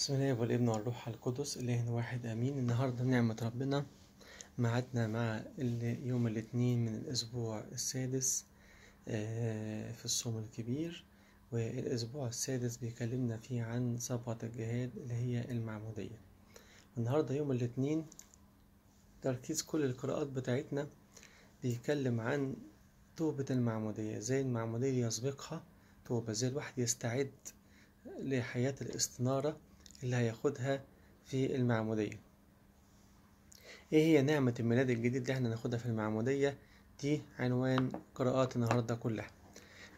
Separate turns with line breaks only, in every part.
بسم الله والابن والروح القدس اله واحد امين النهارده بنعمة ربنا ميعادنا مع يوم الاثنين من الاسبوع السادس آه، في الصوم الكبير والاسبوع السادس بيكلمنا فيه عن صبغة الجهاد اللي هي المعمودية النهارده يوم الاثنين تركيز كل القراءات بتاعتنا بيتكلم عن توبة المعمودية ازاي المعمودية يسبقها توبة ازاي الواحد يستعد لحياة الاستنارة اللي هياخدها في المعمودية ايه هي نعمة الميلاد الجديد اللي احنا هناخدها في المعمودية دي عنوان قراءات النهاردة كلها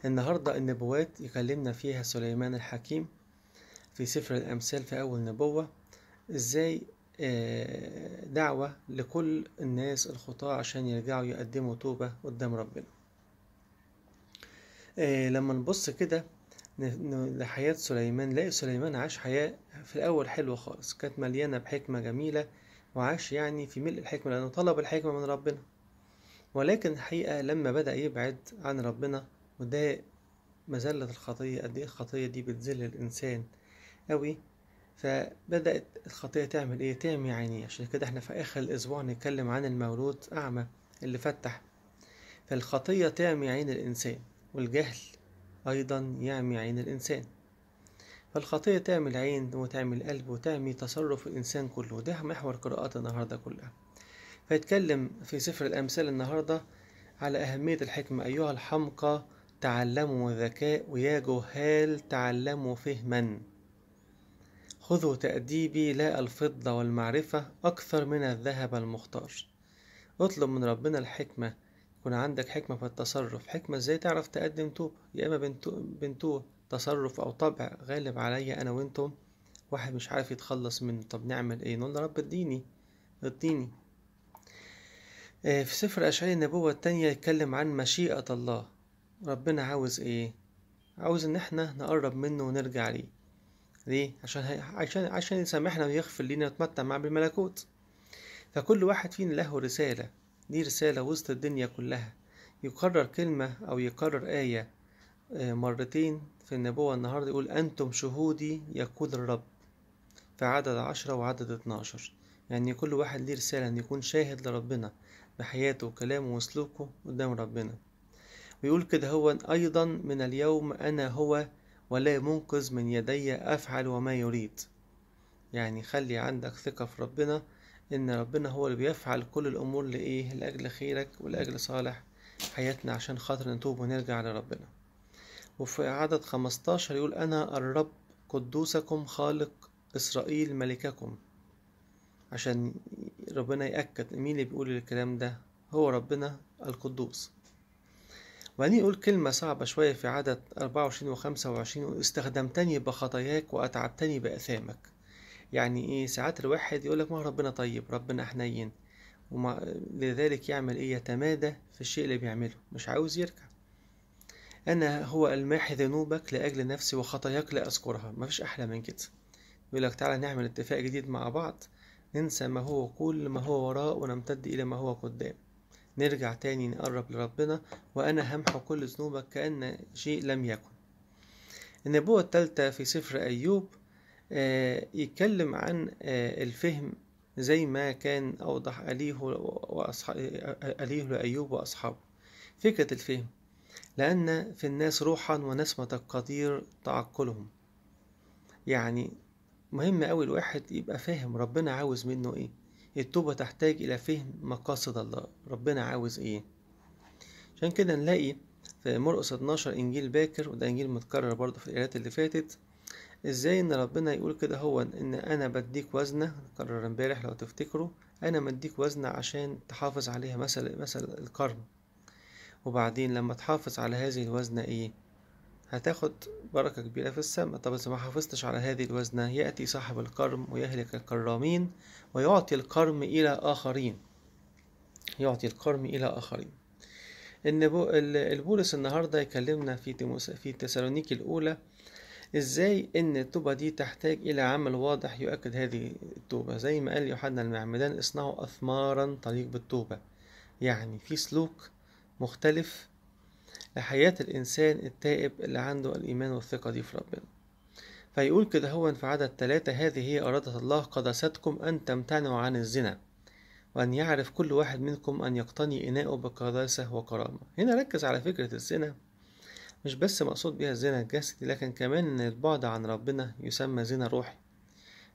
النهاردة النبوات يكلمنا فيها سليمان الحكيم في سفر الأمثال في أول نبوة ازاي آه، دعوة لكل الناس الخطاة عشان يرجعوا يقدموا توبة قدام ربنا آه، لما نبص كده لحياة سليمان لاقي سليمان عاش حياة في الأول حلوة خالص كانت مليانة بحكمة جميلة وعاش يعني في ملء الحكمة لأنه طلب الحكمة من ربنا ولكن الحقيقة لما بدأ يبعد عن ربنا وده مذلة الخطية قد إيه الخطية دي بتذل الإنسان أوي فبدأت الخطية تعمل إيه؟ تعمي عينيه عشان كده إحنا في آخر الأسبوع نتكلم عن المولود أعمى اللي فتح فالخطية تعمي عين الإنسان والجهل أيضا يعمي عين الإنسان فالخطية تعمي العين وتعمي القلب وتعمي تصرف الإنسان كله ده محور قراءات النهاردة كلها فيتكلم في سفر الأمثال النهاردة على أهمية الحكمة أيها الحمقى تعلموا الذكاء ويا جهال تعلموا فهما خذوا تأديبي لا الفضة والمعرفة أكثر من الذهب المختار اطلب من ربنا الحكمة يكون عندك حكمة في التصرف حكمة ازاي تعرف تقدم توبة يا اما بنتوه تصرف او طبع غالب عليا انا وانتم واحد مش عارف يتخلص منه طب نعمل ايه نقول رب اديني اديني آه، في سفر أشعياء النبوة التانية يتكلم عن مشيئة الله ربنا عاوز إيه؟ عاوز إن إحنا نقرب منه ونرجع ليه ليه؟ عشان هي... عشان عشان يسامحنا ويغفر لينا ويتمتع معاه بالملكوت فكل واحد فينا له رسالة دي رسالة وسط الدنيا كلها يكرر كلمة أو يكرر آية آه، مرتين في النبوة النهاردة يقول أنتم شهودي يقول الرب في عدد عشرة وعدد اتناشر يعني كل واحد ليه رسالة أن يكون شاهد لربنا بحياته وكلامه وسلوكه قدام ربنا ويقول كده هو أيضا من اليوم أنا هو ولا منقذ من يدي أفعل وما يريد يعني خلي عندك ثقة في ربنا ان ربنا هو اللي بيفعل كل الامور لايه لاجل خيرك ولاجل صالح حياتنا عشان خاطر نتوب ونرجع لربنا وفي عدد 15 يقول انا الرب قدوسكم خالق اسرائيل ملككم عشان ربنا يأكد مين اللي بيقول الكلام ده هو ربنا القدوس وبعدين يقول كلمة صعبة شوية في عدد 24 و 25 استخدمتني بخطاياك وأتعبتني بأثامك يعني ايه ساعات الواحد يقولك ما ربنا طيب ربنا حنين وما لذلك يعمل ايه يتمادى في الشيء اللي بيعمله مش عاوز يركع انا هو الماحي ذنوبك لاجل نفسي وخطاياك لا اذكرها مفيش احلى من كده يقولك تعالى نعمل اتفاق جديد مع بعض ننسى ما هو كل ما هو وراء ونمتد الى ما هو قدام نرجع تاني نقرب لربنا وأنا همحو كل ذنوبك كأن شيء لم يكن النبوة الثالثة في سفر أيوب آه، يتكلم عن آه، الفهم زي ما كان أوضح أليه, وأصحابه أليه لأيوب وأصحابه فكرة الفهم لأن في الناس روحا ونسمة القدير تعقلهم يعني مهم أوي الواحد يبقى فاهم ربنا عاوز منه إيه التوبة تحتاج إلى فهم مقاصد الله ربنا عاوز إيه عشان كده نلاقي في مرقس 12 إنجيل باكر وده إنجيل متكرر برضه في الآيات اللي فاتت ازاي ان ربنا يقول كده هو ان انا بديك وزنة قرر امبارح لو تفتكروا انا مديك وزنة عشان تحافظ عليها مثل مثل القرن وبعدين لما تحافظ على هذه الوزنة ايه هتاخد بركة كبيرة في السماء طب إذا ما حافظتش على هذه الوزنة يأتي صاحب القرم ويهلك الكرامين ويعطي القرم إلى آخرين يعطي القرم إلى آخرين إن البولس النهاردة يكلمنا في, في تسالونيكي الأولى ازاي ان التوبة دي تحتاج الى عمل واضح يؤكد هذه التوبة زي ما قال يوحنا المعمدان اصنعوا اثمارا طريق بالتوبة يعني في سلوك مختلف لحياة الانسان التائب اللي عنده الايمان والثقة دي في ربنا فيقول كده هو في عدد ثلاثة هذه هي إرادة الله قدستكم أن تمتنعوا عن الزنا وأن يعرف كل واحد منكم أن يقتني إناءه بقداسة وكرامة هنا ركز على فكرة الزنا مش بس مقصود بها الزنا الجسدي لكن كمان إن البعد عن ربنا يسمى زنا روحي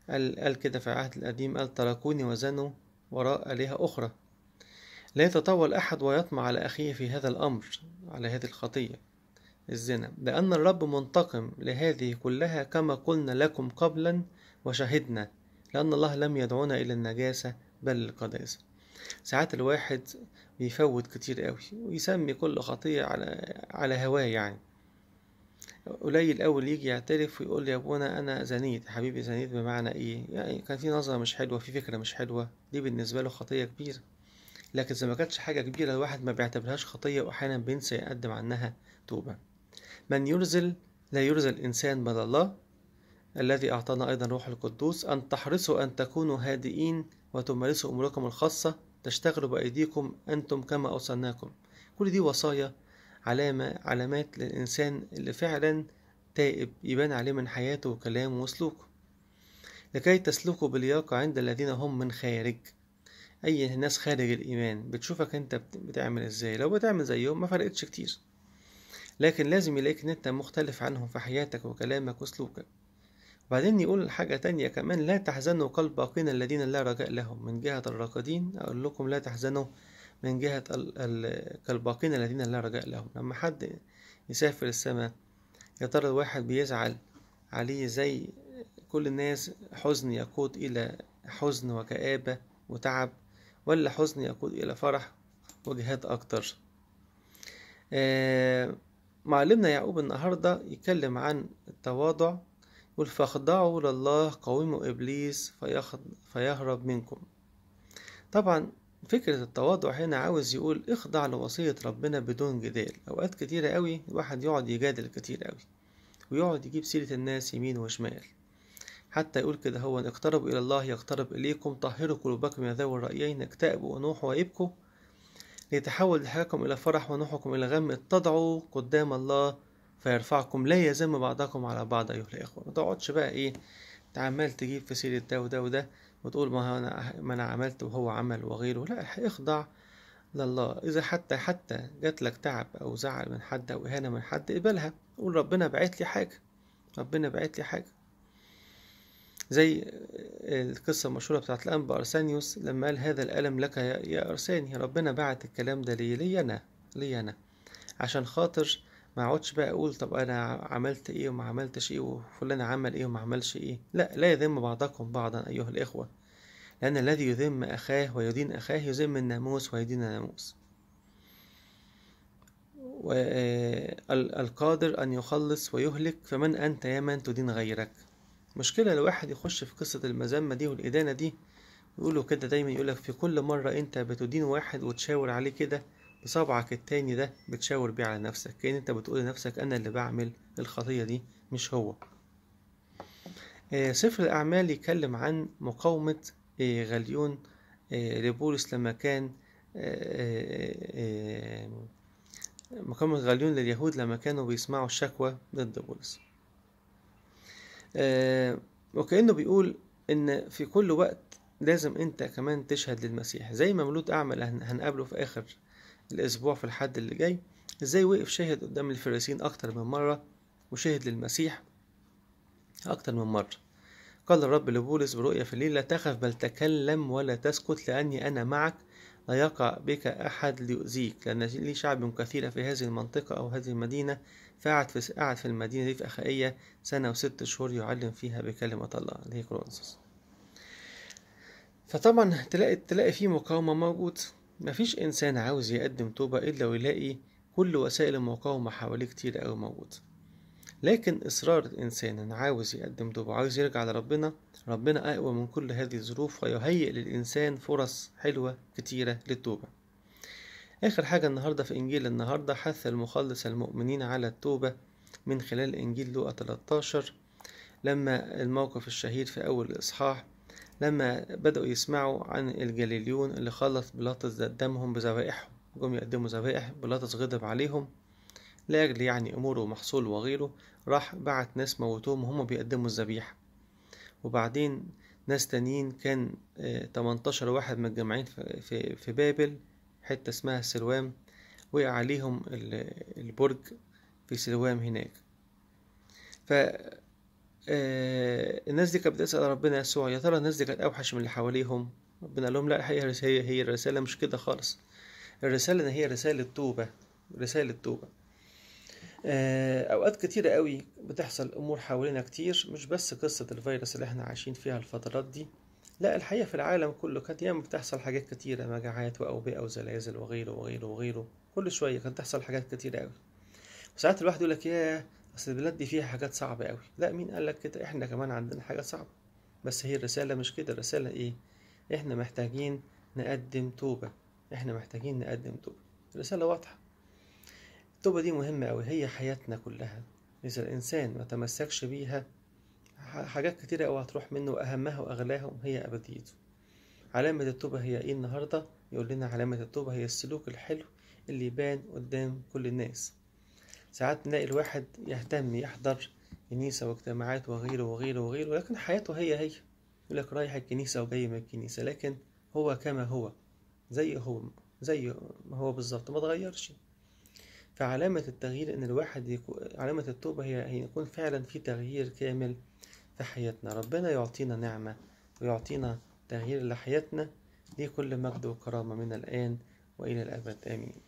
قال, قال كده في العهد القديم قال تركوني وزنوا وراء آلهة أخرى لا يتطاول أحد ويطمع على أخيه في هذا الأمر على هذه الخطية الزنا لأن الرب منتقم لهذه كلها كما قلنا لكم قبلا وشهدنا لأن الله لم يدعونا إلى النجاسة بل القداسة ساعات الواحد بيفوت كتير قوي ويسمي كل خطية على على هواه يعني قليل الأول يجي يعترف ويقول لي يا ابونا أنا زنيت حبيبي زنيت بمعنى إيه يعني كان في نظرة مش حلوة في فكرة مش حلوة دي بالنسبة له خطية كبيرة لكن إذا ما كانتش حاجة كبيرة الواحد ما بيعتبرهاش خطية وأحيانا بينسى يقدم عنها توبة من يرزل لا يرزل إنسان بل الله الذي أعطانا أيضا روح القدوس أن تحرصوا أن تكونوا هادئين وتمارسوا أموركم الخاصة تشتغلوا بأيديكم أنتم كما أوصلناكم كل دي وصايا علامة علامات للإنسان اللي فعلا تائب يبان عليه من حياته وكلامه وسلوكه لكي تسلكوا بلياقة عند الذين هم من خارج أي ناس خارج الإيمان بتشوفك أنت بتعمل إزاي لو بتعمل زيهم ما فرقتش كتير لكن لازم يلاقيك إن أنت مختلف عنهم في حياتك وكلامك وسلوكك بعدين يقول حاجة تانية كمان لا تحزنوا كالباقين الذين لا رجاء لهم من جهة الراقدين أقول لكم لا تحزنوا من جهة كالباقين الذين لا رجاء لهم لما حد يسافر السماء يا ترى الواحد بيزعل عليه زي كل الناس حزن يقود إلى حزن وكآبة وتعب ولا حزن يقود إلى فرح وجهات أكتر آه، معلمنا يعقوب النهاردة يتكلم عن التواضع يقول فاخضعوا لله قاوموا إبليس فيهرب منكم طبعا فكرة التواضع هنا عاوز يقول اخضع لوصية ربنا بدون جدال أوقات كتيرة قوي الواحد يقعد يجادل كتير قوي ويقعد يجيب سيرة الناس يمين وشمال حتى يقول كده هو اقتربوا إلى الله يقترب إليكم طهروا قلوبكم يا ذوي الرأيين اكتئبوا ونوحوا وابكوا ليتحول ضحككم إلى فرح ونوحكم إلى غم اتضعوا قدام الله فيرفعكم لا يزم بعضكم على بعض أيها الإخوة ما تقعدش بقى إيه عمال تجيب في سيرة ده وده وده وتقول ما أنا ما أنا عملت وهو عمل وغيره لا اخضع لله إذا حتى حتى جات لك تعب أو زعل من حد أو إهانة من حد اقبلها قول ربنا بعت لي حاجة ربنا بعت لي حاجة زي القصة المشهورة بتاعت الأنبا أرسانيوس لما قال هذا الألم لك يا أرساني ربنا بعت الكلام ده ليه لي أنا لي أنا عشان خاطر ما اقعدش بقى اقول طب انا عملت ايه وما عملتش ايه وفلان عمل ايه وما عملش ايه لا لا يذم بعضكم بعضا ايها الاخوه لان الذي يذم اخاه ويدين اخاه يذم الناموس ويدين الناموس والقادر آه، ان يخلص ويهلك فمن انت يا من تدين غيرك مشكله لو واحد يخش في قصه المذمه دي والادانه دي يقولوا كده دايما يقولك في كل مره انت بتدين واحد وتشاور عليه كده بصبعك التاني ده بتشاور بيه على نفسك كأن انت بتقول لنفسك انا اللي بعمل الخطية دي مش هو آه، سفر الأعمال يتكلم عن مقاومة آه، غليون آه، لبولس لما كان مقاومة غليون لليهود لما كانوا بيسمعوا الشكوى ضد بولس وكأنه بيقول إن في كل وقت لازم أنت كمان تشهد للمسيح زي ما مولود أعمل هنقابله في آخر الأسبوع في الحد اللي جاي إزاي وقف شاهد قدام الفريسين أكتر من مرة وشاهد للمسيح أكتر من مرة قال الرب لبولس برؤيا في الليل لا تخف بل تكلم ولا تسكت لأني أنا معك لا يقع بك أحد ليؤذيك لأن لي شعب كثير في هذه المنطقة أو هذه المدينة فقعد في قعد في المدينة دي في أخائية سنة وست شهور يعلم فيها بكلمة الله اللي هي كورنثوس فطبعا تلاقي تلاقي في مقاومة موجود مفيش إنسان عاوز يقدم توبة إلا ويلاقي كل وسائل المقاومة حواليه كتير أوي موجودة لكن إصرار الإنسان إن عاوز يقدم توبة وعاوز يرجع لربنا ربنا أقوى من كل هذه الظروف ويهيئ للإنسان فرص حلوة كتيرة للتوبة آخر حاجة النهاردة في إنجيل النهاردة حث المخلص المؤمنين على التوبة من خلال إنجيل لوقا 13 لما الموقف الشهير في أول الإصحاح لما بدأوا يسمعوا عن الجليليون اللي خلص بيلاطس دمهم بذبائحهم جم يقدموا ذبائح بيلاطس غضب عليهم لاجل يعني أموره ومحصوله وغيره راح بعت ناس موتوهم وهم بيقدموا الذبيحة وبعدين ناس تانيين كان آه، تمنتاشر واحد متجمعين في, في بابل حتة اسمها سلوام وقع عليهم البرج في سلوام هناك ف آه الناس دي كانت بتسأل ربنا يسوع يا ترى الناس دي كانت أوحش من اللي حواليهم ربنا قال لهم لا الحقيقة هي هي الرسالة مش كده خالص الرسالة إن هي رسالة توبة رسالة توبة آه أوقات كتيرة قوي بتحصل أمور حوالينا كتير مش بس قصة الفيروس اللي احنا عايشين فيها الفترات دي لا الحقيقة في العالم كله كانت ياما بتحصل حاجات كتيرة مجاعات وأوبئة وزلازل وغيره وغيره وغيره كل شوية كانت تحصل حاجات كتيرة قوي وساعات الواحد يقول لك ياه اصل البلاد دي فيها حاجات صعبة قوي لا مين قال لك كده احنا كمان عندنا حاجة صعبة بس هي الرسالة مش كده الرسالة ايه احنا محتاجين نقدم توبة احنا محتاجين نقدم توبة الرسالة واضحة التوبة دي مهمة قوي هي حياتنا كلها إذا الإنسان ما تمسكش بيها حاجات كتيرة أوي هتروح منه وأهمها وأغلاهم هي أبديته علامة التوبة هي إيه النهاردة؟ يقول لنا علامة التوبة هي السلوك الحلو اللي يبان قدام كل الناس ساعات نلاقي الواحد يهتم يحضر كنيسة واجتماعات وغيره وغيره وغيره لكن حياته هي هي يقول لك رايح الكنيسة وجاي من الكنيسة لكن هو كما هو زي هو زي ما هو بالظبط ما تغيرش فعلامة التغيير إن الواحد يكون علامة التوبة هي أن يكون فعلا في تغيير كامل في حياتنا ربنا يعطينا نعمة ويعطينا تغيير لحياتنا ليه كل مجد وكرامة من الآن وإلى الأبد آمين